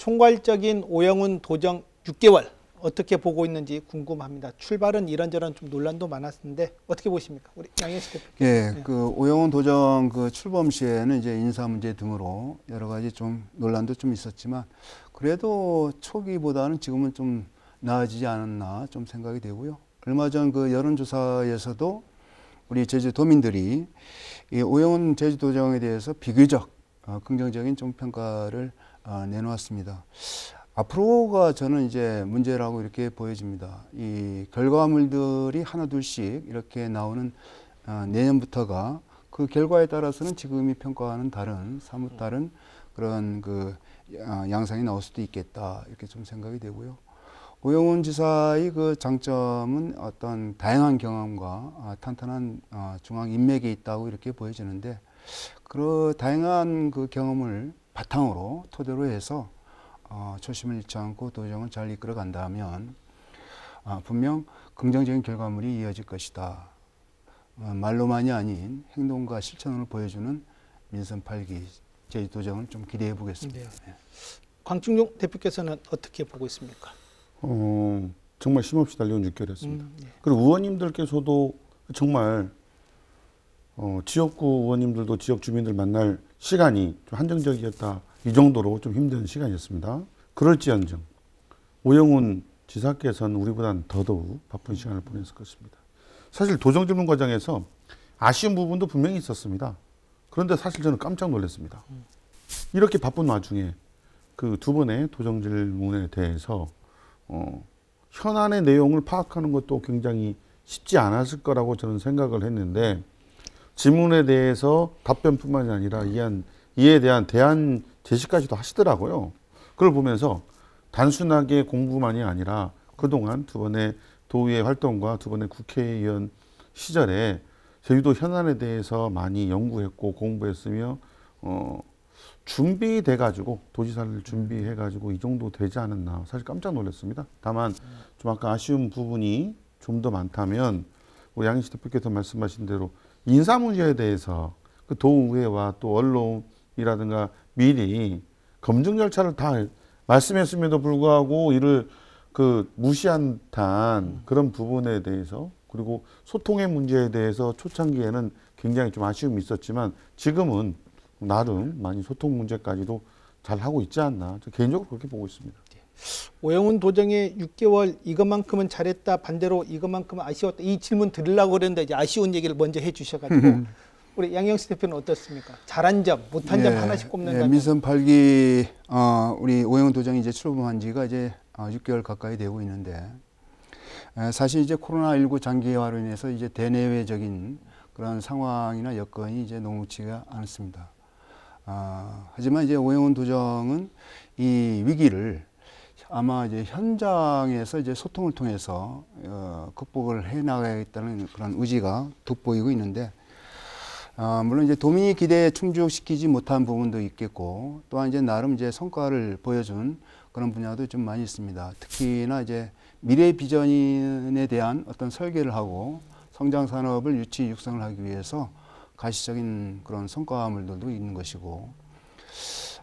총괄적인 오영훈 도정 6개월 어떻게 보고 있는지 궁금합니다. 출발은 이런저런 좀 논란도 많았는데 어떻게 보십니까? 우리 양현식 대표. 예, 네. 그 오영훈 도정 그 출범 시에는 이제 인사 문제 등으로 여러 가지 좀 논란도 좀 있었지만 그래도 초기보다는 지금은 좀 나아지지 않았나 좀 생각이 되고요. 얼마 전 그 여론조사에서도 우리 제주도민들이 이 오영훈 제주도정에 대해서 비교적 어, 긍정적인 좀 평가를 아, 내놓았습니다. 앞으로가 저는 이제 문제라고 이렇게 보여집니다. 이 결과물들이 하나둘씩 이렇게 나오는 아, 내년부터가 그 결과에 따라서는 지금이 평가하는 다른 사뭇 다른 그런 그 아, 양상이 나올 수도 있겠다 이렇게 좀 생각이 되고요. 오영훈 지사의 그 장점은 어떤 다양한 경험과 탄탄한 중앙 인맥이 있다고 이렇게 보여지는데 그 다양한 그 경험을 바탕으로 토대로 해서 어, 초심을 잃지 않고 도정을 잘 이끌어 간다면 어, 분명 긍정적인 결과물이 이어질 것이다. 어, 말로만이 아닌 행동과 실천을 보여주는 민선 8기 제 도정을 좀 기대해 보겠습니다. 네. 예. 광충용 대표께서는 어떻게 보고 있습니까? 어, 정말 심없이 달려온 6개월이었습니다. 음, 네. 그리고 의원님들께서도 정말 어, 지역구 의원님들도 지역 주민들 만날 시간이 좀 한정적이었다. 이 정도로 좀 힘든 시간이었습니다. 그럴지언정 오영훈 지사께서는 우리보다는 더더욱 바쁜 시간을 보냈을 것입니다. 사실 도정 질문 과정에서 아쉬운 부분도 분명히 있었습니다. 그런데 사실 저는 깜짝 놀랐습니다. 이렇게 바쁜 와중에 그 두 번의 도정 질문에 대해서 어, 현안의 내용을 파악하는 것도 굉장히 쉽지 않았을 거라고 저는 생각을 했는데 질문에 대해서 답변뿐만이 아니라 이한 이에 대한 대안 제시까지도 하시더라고요. 그걸 보면서 단순하게 공부만이 아니라 그동안 두 번의 도의회 활동과 두 번의 국회의원 시절에 제주도 현안에 대해서 많이 연구했고 공부했으며 어, 준비돼 가지고 도지사를 음. 준비해 가지고 이 정도 되지 않았나 사실 깜짝 놀랐습니다. 다만 좀 아까 아쉬운 부분이 좀 더 많다면 양희식 대표께서 말씀하신 대로 인사 문제에 대해서 그 도의회와 또 언론이라든가 미리 검증 절차를 다 말씀했음에도 불구하고 이를 그 무시한 듯 음. 그런 부분에 대해서 그리고 소통의 문제에 대해서 초창기에는 굉장히 좀 아쉬움이 있었지만 지금은 나름 많이 소통 문제까지도 잘 하고 있지 않나 저 개인적으로 그렇게 보고 있습니다. 오영훈 도정의 6개월 이것만큼은 잘했다 반대로 이것만큼은 아쉬웠다 이 질문 드리려고 그랬는데 이제 아쉬운 얘기를 먼저 해주셔가지고 우리 양영수 대표는 어떻습니까? 잘한 점, 못한 점 예. 하나씩 꼽는다면 예, 민선 8기 어, 우리 오영훈 도정이 이제 출범한 지가 이제 어, 6개월 가까이 되고 있는데 에, 예, 사실 이제 코로나19 장기화로 인해서 이제 대내외적인 그런 상황이나 여건이 이제 녹록치가 않습니다. 아, 하지만 이제 오영훈 도정은 이 위기를 아마 이제 현장에서 이제 소통을 통해서 어, 극복을 해 나가야겠다는 그런 의지가 돋보이고 있는데 어, 물론 이제 도민이 기대에 충족시키지 못한 부분도 있겠고 또한 이제 나름 이제 성과를 보여준 그런 분야도 좀 많이 있습니다. 특히나 이제 미래 비전에 대한 어떤 설계를 하고 성장 산업을 유치 육성을 하기 위해서 가시적인 그런 성과물들도 있는 것이고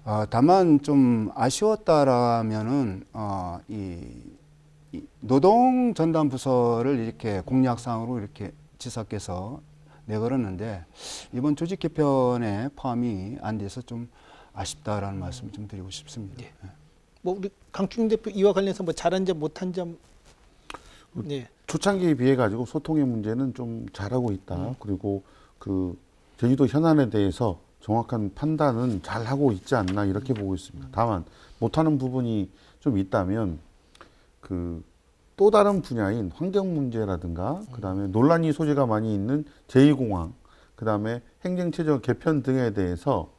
어, 다만 좀 아쉬웠다라면은 어, 이, 이 노동 전담 부서를 이렇게 공약상으로 이렇게 지사께서 내걸었는데 이번 조직 개편에 포함이 안 돼서 좀 아쉽다라는 말씀 을좀 드리고 싶습니다. 예. 예. 뭐 우리 강충 대표 이와 관련해서 뭐 잘한 점 못한 점 예. 초창기에 비해 가지고 소통의 문제는 좀 잘하고 있다. 음. 그리고 그 제주도 현안에 대해서 정확한 판단은 잘 하고 있지 않나 이렇게 보고 있습니다. 다만 못하는 부분이 좀 있다면 그 또 다른 분야인 환경 문제라든가 그다음에 논란이 소지가 많이 있는 제2공항 그다음에 행정체제 개편 등에 대해서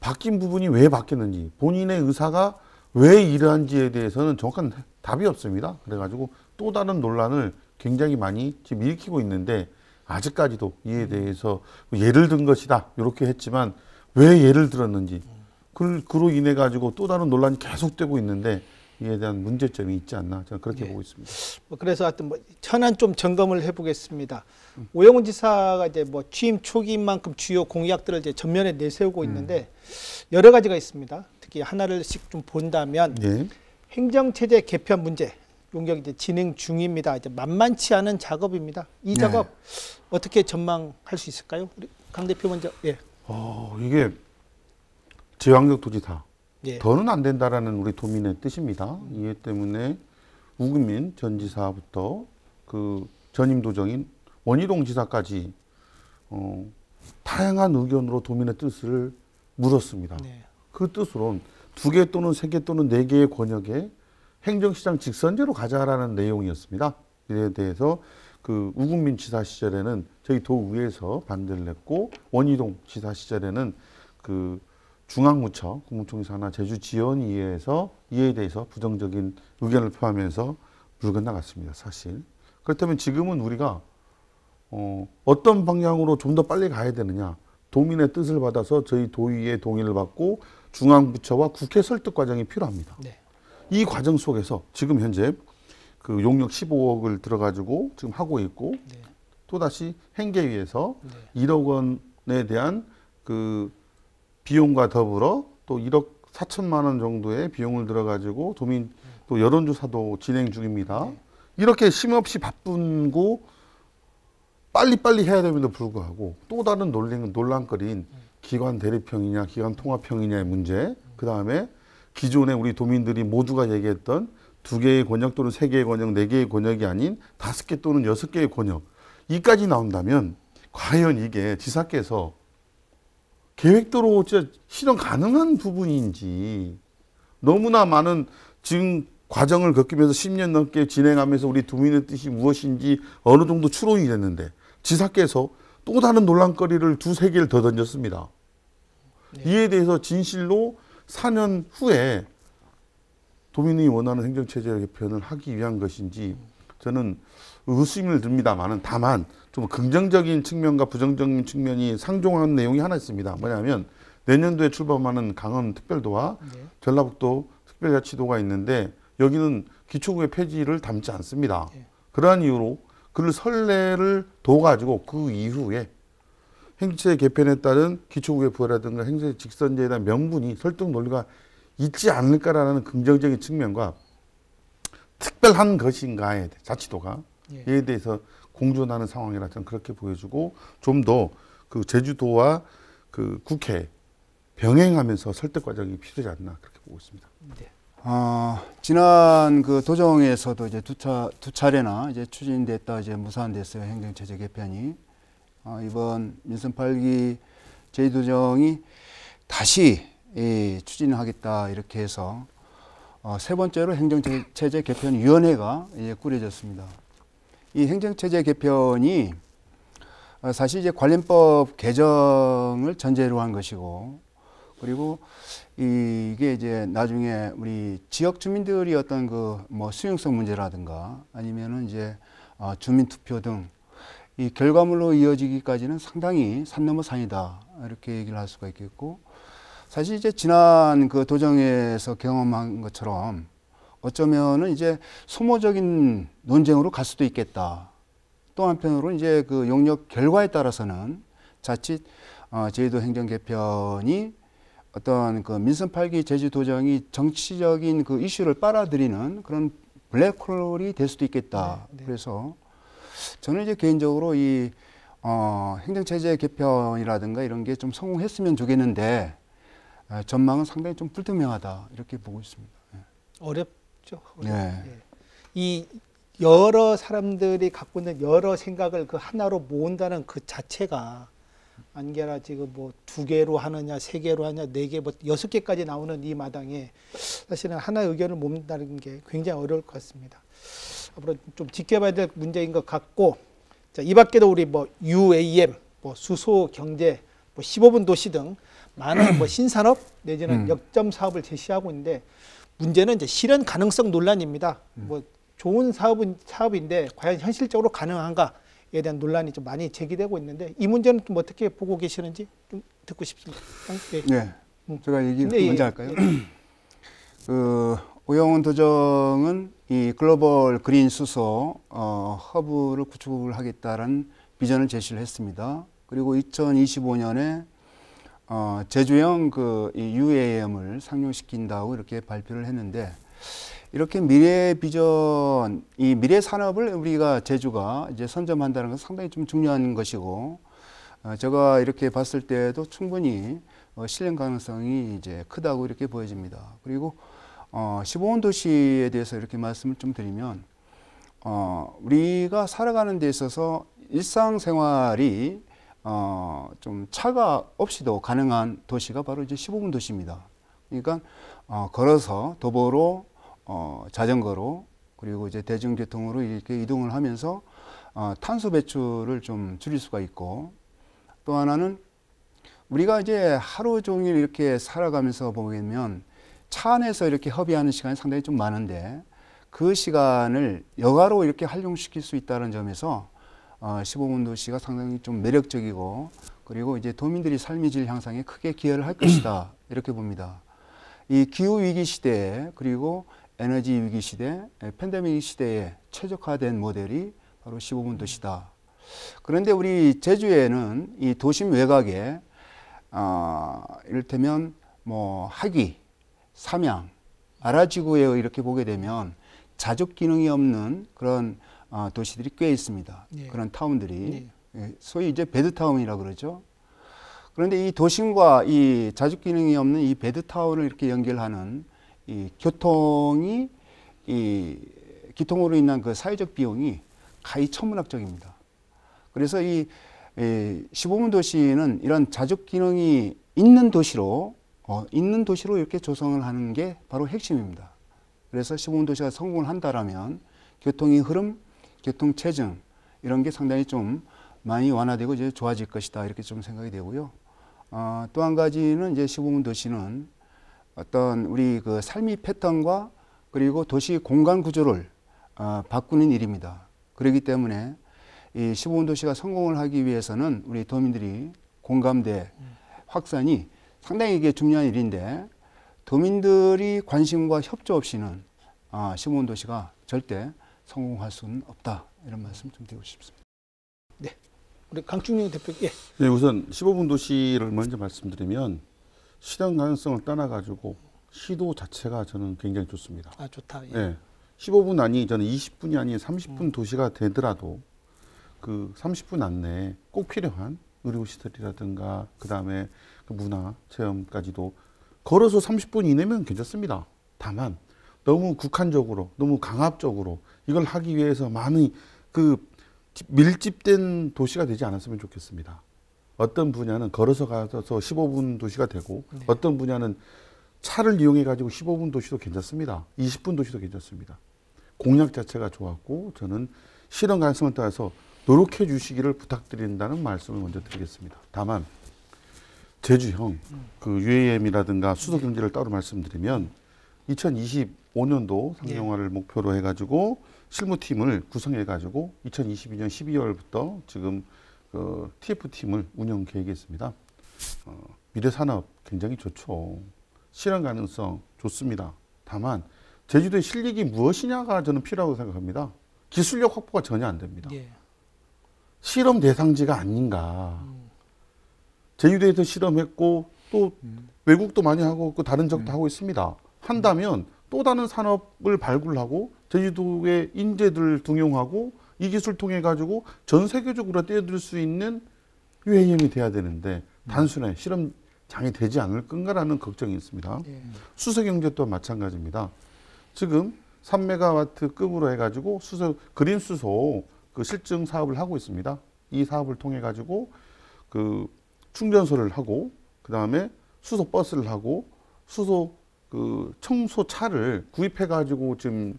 바뀐 부분이 왜 바뀌었는지 본인의 의사가 왜 이러한지에 대해서는 정확한 답이 없습니다. 그래가지고 또 다른 논란을 굉장히 많이 지금 일으키고 있는데 아직까지도 이에 대해서 예를 든 것이다 이렇게 했지만 왜 예를 들었는지 그걸 그로 인해 가지고 또 다른 논란이 계속되고 있는데 이에 대한 문제점이 있지 않나 저는 그렇게 예. 보고 있습니다. 뭐 그래서 하여튼 뭐 천안 좀 점검을 해보겠습니다. 음. 오영훈 지사가 이제 뭐 취임 초기인 만큼 주요 공약들을 이제 전면에 내세우고 있는데 음. 여러 가지가 있습니다. 특히 하나를씩 좀 본다면 예. 행정체제 개편 문제 용역 이제 진행 중입니다. 이제 만만치 않은 작업입니다. 이 네. 작업 예. 어떻게 전망할 수 있을까요? 강 대표 먼저. 예. 어, 이게 지방적 도지사 예. 더는 안 된다라는 우리 도민의 뜻입니다. 이에 때문에 우금민 전 지사부터 그 전임 도정인 원희동 지사까지 어, 다양한 의견으로 도민의 뜻을 물었습니다. 네. 그 뜻으론 두개 또는 세 개 또는 네 개의 권역에 행정시장 직선제로 가자라는 내용이었습니다. 이에 대해서 그 우국민 지사 시절에는 저희 도의회에서 반대를 했고 원희동 지사 시절에는 그 중앙무처 국무총리사나 제주지원위에서 이에 대해서 부정적인 의견을 표하면서 물건나갔습니다 사실. 그렇다면 지금은 우리가 어, 어떤 방향으로 좀 더 빨리 가야 되느냐. 도민의 뜻을 받아서 저희 도의의 동의를 받고 중앙부처와 국회 설득 과정이 필요합니다. 네. 이 과정 속에서 지금 현재 그 용역 15억을 들어가지고 지금 하고 있고 네. 또다시 행계위에서 네. 1억 원에 대한 그 비용과 더불어 또 1억 4천만 원 정도의 비용을 들어가지고 도민 또 여론조사도 진행 중입니다. 네. 이렇게 심없이 바쁜고 빨리빨리 해야 됨에도 불구하고 또 다른 논란, 논란거리인 음. 기관 대립형이냐 기관 통합형이냐의 문제 그 다음에 기존에 우리 도민들이 모두가 얘기했던 두 개의 권역 또는 세 개의 권역, 네 개의 권역이 아닌 다섯 개 또는 여섯 개의 권역 이까지 나온다면 과연 이게 지사께서 계획대로 진짜 실현 가능한 부분인지 너무나 많은 지금 과정을 겪으면서 10년 넘게 진행하면서 우리 두민의 뜻이 무엇인지 어느 정도 추론이 됐는데 지사께서 또 다른 논란거리를 두 세 개를 더 던졌습니다. 네. 이에 대해서 진실로 4년 후에 도민이 원하는 행정체제 개편을 하기 위한 것인지 저는 의심을 듭니다만은 다만 좀 긍정적인 측면과 부정적인 측면이 상종하는 내용이 하나 있습니다. 뭐냐면 내년도에 출범하는 강원 특별도와 네. 전라북도 특별자치도가 있는데 여기는 기초구의 폐지를 담지 않습니다. 네. 그러한 이유로 그 설례를 둬가지고 그 이후에 행체 개편에 따른 기초구의 부활이라든가 행세 직선제에 대한 명분이 설득 논리가 있지 않을까라는 긍정적인 측면과 특별한 것인가에 대해 자치도가 예. 에 대해서 공존하는 상황이라 저는 그렇게 보여주고 좀 더 그 제주도와 그 국회 병행하면서 설득 과정이 필요하지 않나 그렇게 보고 있습니다. 네. 어, 지난 그 도정에서도 이제 두, 차, 두 차례나 이제 추진됐다 이제 무산됐어요 행정체제 개편이 어, 이번 민선 8기 제2도정이 다시 예, 추진하겠다 이렇게 해서 어, 세 번째로 행정체제 개편 위원회가 이제 꾸려졌습니다. 이 행정체제 개편이 어, 사실 이제 관련법 개정을 전제로 한 것이고 그리고 이, 이게 이제 나중에 우리 지역 주민들이 어떤 그 뭐 수용성 문제라든가 아니면은 이제 어, 주민 투표 등 이 결과물로 이어지기까지는 상당히 산 넘어 산이다 이렇게 얘기를 할 수가 있겠고 사실 이제 지난 그 도정에서 경험한 것처럼 어쩌면은 이제 소모적인 논쟁으로 갈 수도 있겠다. 또 한편으로 는 이제 그 용역 결과에 따라서는 자칫 어, 제주도 행정 개편이 어떤 그 민선 8기 제주도정이 정치적인 그 이슈를 빨아들이는 그런 블랙홀이 될 수도 있겠다. 네, 네. 그래서 저는 이제 개인적으로 이 어, 행정체제 개편이라든가 이런 게 좀 성공했으면 좋겠는데 아, 전망은 상당히 좀 불투명하다 이렇게 보고 있습니다. 예. 어렵죠. 어렵죠. 네. 예. 이 여러 사람들이 갖고 있는 여러 생각을 그 하나로 모은다는 그 자체가 안개라 지금 뭐 두 개로 하느냐 세 개로 하냐 네개뭐 여섯 개까지 나오는 이 마당에 사실은 하나 의견을 모은다는 게 굉장히 어려울 것 같습니다. 앞으로 좀 지켜봐야 될 문제인 것 같고 자, 이 밖에도 우리 뭐 UAM 뭐 수소 경제 뭐 15분 도시 등 많은 뭐 신산업 내지는 음. 역점 사업을 제시하고 있는데 문제는 이제 실현 가능성 논란입니다. 음. 뭐 좋은 사업은 사업인데 과연 현실적으로 가능한가에 대한 논란이 좀 많이 제기되고 있는데 이 문제는 좀 어떻게 보고 계시는지 좀 듣고 싶습니다. 네. 네. 음. 제가 얘기 네, 예. 먼저 할까요? 네. 그 오영훈 도정은 이 글로벌 그린 수소 어, 허브를 구축을 하겠다는 비전을 제시를 했습니다. 그리고 2025년에 어, 제조형 그 UAM을 상용시킨다고 이렇게 발표를 했는데 이렇게 미래 비전, 이 미래 산업을 우리가 제주가 이제 선점한다는 건 상당히 좀 중요한 것이고 어, 제가 이렇게 봤을 때도 충분히 어, 실현 가능성이 이제 크다고 이렇게 보여집니다. 그리고 어, 15원 도시에 대해서 이렇게 말씀을 좀 드리면 어, 우리가 살아가는 데 있어서 일상생활이 어, 좀 차가 없이도 가능한 도시가 바로 이제 15분 도시입니다. 그러니까 어, 걸어서 도보로 어, 자전거로 그리고 이제 대중교통으로 이렇게 이동을 하면서 어, 탄소 배출을 좀 줄일 수가 있고 또 하나는 우리가 이제 하루 종일 이렇게 살아가면서 보면 차 안에서 이렇게 허비하는 시간이 상당히 좀 많은데 그 시간을 여가로 이렇게 활용시킬 수 있다는 점에서 15분 어, 도시가 상당히 좀 매력적이고 그리고 이제 도민들이 삶의 질 향상에 크게 기여를 할 것이다 이렇게 봅니다. 이 기후 위기 시대 그리고 에너지 위기 시대, 예, 팬데믹 시대에 최적화된 모델이 바로 15분 도시다. 그런데 우리 제주에는 이 도심 외곽에 어, 이를테면 뭐 학위, 삼양, 아라지구에 이렇게 보게 되면 자족 기능이 없는 그런 아, 도시들이 꽤 있습니다. 예. 그런 타운들이 예. 예 소위 이제 베드타운이라 그러죠. 그런데 이 도심과 이 자주 기능이 없는 이 베드타운을 이렇게 연결하는 이 교통이 이 기통으로 인한 그 사회적 비용이 가히 천문학적입니다. 그래서 이, 15분 도시는 이런 자족 기능이 있는 도시로 어, 있는 도시로 이렇게 조성을 하는 게 바로 핵심입니다. 그래서 15분 도시가 성공을 한다라면 교통의 흐름, 교통 체증 이런 게 상당히 좀 많이 완화되고 이제 좋아질 것이다 이렇게 좀 생각이 되고요. 어, 또한 가지는 이제 시공 도시는 어떤 우리 그 삶의 패턴과 그리고 도시 공간 구조를 어, 바꾸는 일입니다. 그렇기 때문에 이 시공 도시가 성공을 하기 위해서는 우리 도민들이 공감대 음. 확산이 상당히 이게 중요한 일인데 도민들이 관심과 협조 없이는 아, 시공 도시가 절대 성공할 수는 없다. 이런 말씀 좀 드리고 싶습니다. 네. 우리 강충영 대표, 예. 네, 우선 15분 도시를 먼저 말씀드리면 실현 가능성을 떠나가지고 시도 자체가 저는 굉장히 좋습니다. 아, 좋다. 예. 네. 15분 아니 저는 20분이 아닌 30분 음. 도시가 되더라도 그 30분 안내꼭 필요한 의료 시설이라든가 그다음에 그 문화 체험까지도 걸어서 30분 이내면 괜찮습니다. 다만 너무 국한적으로 너무 강압적으로 이걸 하기 위해서 많이 그 밀집된 도시가 되지 않았으면 좋겠습니다. 어떤 분야는 걸어서 가서 15분 도시가 되고 네. 어떤 분야는 차를 이용해 가지고 15분 도시도 괜찮습니다. 20분 도시도 괜찮습니다. 공약 자체가 좋았고 저는 실현 가능성을 따라서 노력해 주시기를 부탁드린다는 말씀을 먼저 드리겠습니다. 다만 제주형 음. 그 UAM이라든가 수소 경제를 따로 말씀드리면 5년도 상용화를 예. 목표로 해가지고 실무팀을 구성해가지고 2022년 12월부터 지금 그 TF팀을 운영 계획했습니다. 어, 미래 산업 굉장히 좋죠. 실현 가능성 좋습니다. 다만 제주도의 실력이 무엇이냐가 저는 필요하고 생각합니다. 기술력 확보가 전혀 안 됩니다. 예. 실험 대상지가 아닌가. 음. 제주도에서 실험했고 또 음. 외국도 많이 하고 그 다른 적도 음. 하고 있습니다. 한다면 또 다른 산업을 발굴하고 제주도의 인재들 등용하고 이 기술 통해 가지고 전 세계적으로 뛰어들 수 있는 유행 m 이 돼야 되는데 단순한 실험 장이 되지 않을 건가라는 걱정이 있습니다. 예. 수소 경제 또 마찬가지입니다. 지금 3메가와트급으로 해가지고 수소 그린 수소 그 실증 사업을 하고 있습니다. 이 사업을 통해 가지고 그 충전소를 하고 그 다음에 수소 버스를 하고 수소 그 청소 차를 구입해 가지고 지금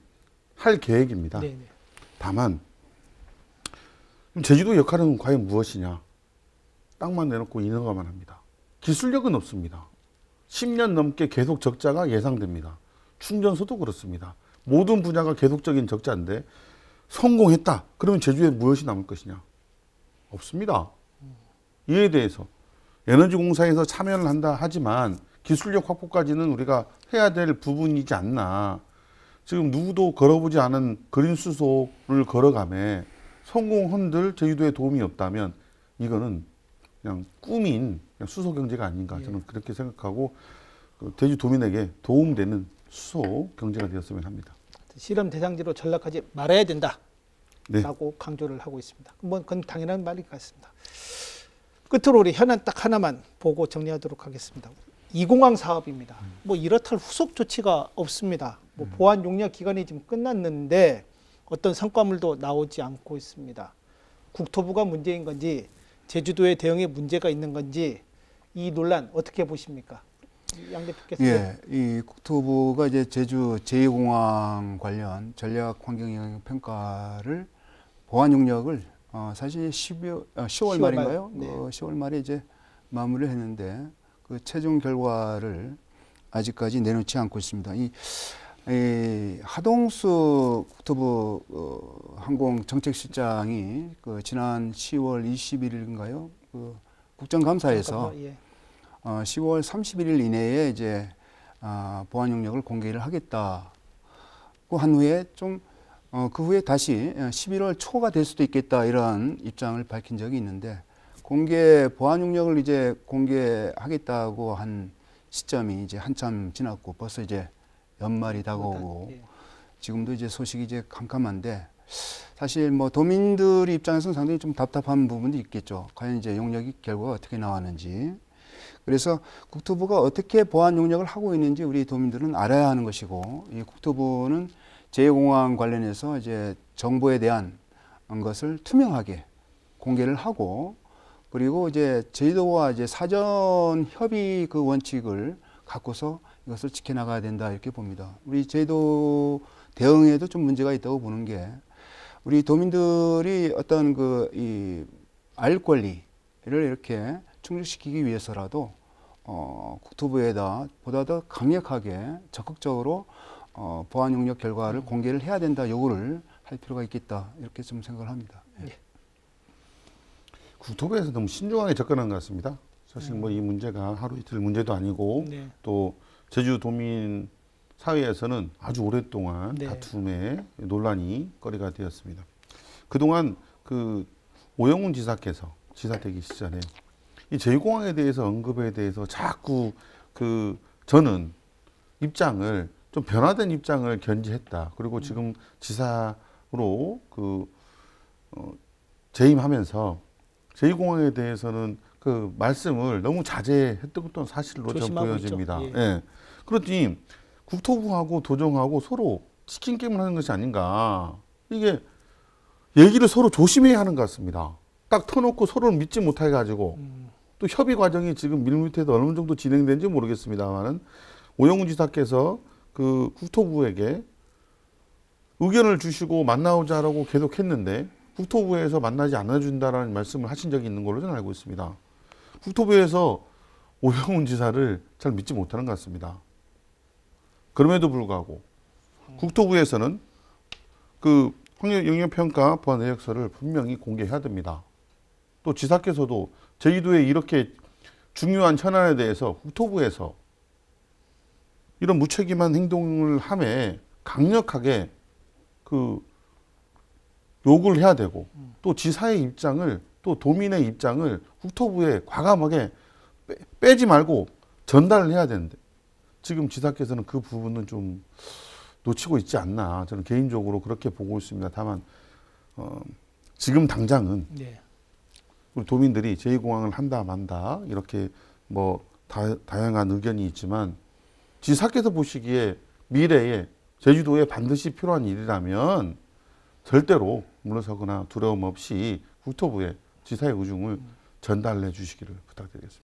할 계획입니다. 네네. 네. 다만 제주도 역할은 과연 무엇이냐? 땅만 내놓고 인허가만 합니다. 기술력은 없습니다. 10년 넘게 계속 적자가 예상됩니다. 충전소도 그렇습니다. 모든 분야가 계속적인 적자인데 성공했다. 그러면 제주에 무엇이 남을 것이냐? 없습니다. 이에 대해서 에너지공사에서 참여를 한다 하지만 기술력 확보까지는 우리가 해야 될 부분이지 않나. 지금 누구도 걸어보지 않은 그린 수소를 걸어가며 성공헌들 제주도에 도움이 없다면 이거는 그냥 꿈인 그냥 수소 경제가 아닌가 예. 저는 그렇게 생각하고 그 제주도민에게 도움되는 수소 경제가 되었으면 합니다. 실험 대상지로 전락하지 말아야 된다. 네. 라고 강조를 하고 있습니다. 뭐 그건 당연한 말인 것 같습니다. 끝으로 우리 현안 딱 하나만 보고 정리하도록 하겠습니다. 이공항 사업입니다. 음. 뭐 이렇다 후속 조치가 없습니다. 뭐 음. 보안 용량 기간이 지금 끝났는데 어떤 성과물도 나오지 않고 있습니다. 국토부가 문제인 건지 제주도의 대응에 문제가 있는 건지 이 논란 어떻게 보십니까? 양 대표께서. 예, 이 국토부가 이제 제주 제2공항 관련 전략 환경 영향 평가를 보안 용역을 어, 사실 10여, 10월, 10월 말인가요? 말, 네. 어, 그 10월 말에 이제 마무리를 했는데 그 최종 결과를 아직까지 내놓지 않고 있습니다. 이 에, 하동수 국토부 어, 항공 정책실장이 그 지난 10월 21일인가요? 그 국정감사에서 아, 예. 어, 10월 31일 이내에 이제 아, 보안 용역을 공개를 하겠다고 한 후에 좀그 어, 후에 다시 11월 어, 초가 될 수도 있겠다 이런 입장을 밝힌 적이 있는데 공개 보안 용역을 이제 공개하겠다고 한 시점이 이제 한참 지났고 벌써 이제 연말이 다가오고 예. 지금도 이제 소식이 이제 캄캄한데 사실 뭐 도민들 입장에서는 상당히 좀 답답한 부분도 있겠죠. 과연 이제 용역이 결과가 어떻게 나왔는지. 그래서 국토부가 어떻게 보안 용역을 하고 있는지 우리 도민들은 알아야 하는 것이고 이 국토부는 재2공항 관련해서 이제 정보에 대한 것을 투명하게 공개를 하고 그리고 이제 제도와 이제 사전 협의 그 원칙을 갖고서 이것을 지켜나가야 된다 이렇게 봅니다. 우리 제도 대응에도 좀 문제가 있다고 보는 게 우리 도민들이 어떤 그 이 알 권리를 이렇게 충족시키기 위해서라도 어, 국토부에다 보다 더 강력하게 적극적으로 어, 보안 용역 결과를 공개를 해야 된다 요구를 할 필요가 있겠다 이렇게 좀 생각을 합니다. 국토부에서 너무 신중하게 접근한 것 같습니다. 사실 뭐이 네. 문제가 하루 이틀 문제도 아니고 네. 또 제주도민 사회에서는 아주 오랫동안 네. 다툼의 논란이 거리가 되었습니다. 그동안 그 오영훈 지사께서 지사 되기 시절에 이 제일공항에 대해서 언급에 대해서 자꾸 그 저는 입장을 좀 변화된 입장을 견지했다. 그리고 네. 지금 지사로 그 어, 재임하면서 제2공항에 대해서는 그 말씀을 너무 자제했던 것도 사실로 전 보여집니다. 예. 예. 그렇지 국토부하고 도정하고 서로 치킨 게임을 하는 것이 아닌가. 이게 얘기를 서로 조심해야 하는 것 같습니다. 딱 터놓고 서로를 믿지 못해 가지고 음. 또 협의 과정이 지금 밀밑에서 어느 정도 진행된지 모르겠습니다만은 오영훈 지사께서 그 국토부에게 의견을 주시고 만나오자라고 계속 했는데 국토부에서 만나지 않아준다라는 말씀을 하신 적이 있는 걸로 저는 알고 있습니다. 국토부에서 오영훈 지사를 잘 믿지 못하는 것 같습니다. 그럼에도 불구하고 국토부에서는 그 영역평가 보안 내역서를 분명히 공개해야 됩니다. 또 지사께서도 제주도에 이렇게 중요한 현안에 대해서 국토부에서 이런 무책임한 행동을 함에 강력하게 그 요을 해야 되고 음. 또 지사의 입장을 또 도민의 입장을 국토부에 과감하게 빼, 지 말고 전달을 해야 되는데 지금 지사께서는 그 부분은 좀 놓치고 있지 않나 저는 개인적으로 그렇게 보고 있습니다. 다만 어, 지금 당장은 네. 우리 도민들이 제2공항을 한다 만다 이렇게 뭐 다, 다양한 의견이 있지만 지사께서 보시기에 미래에 제주도에 반드시 필요한 일이라면 절대로 물러서거나 두려움 없이 국토부에 지사의 의중을 전달해 주시기를 부탁드리겠습니다.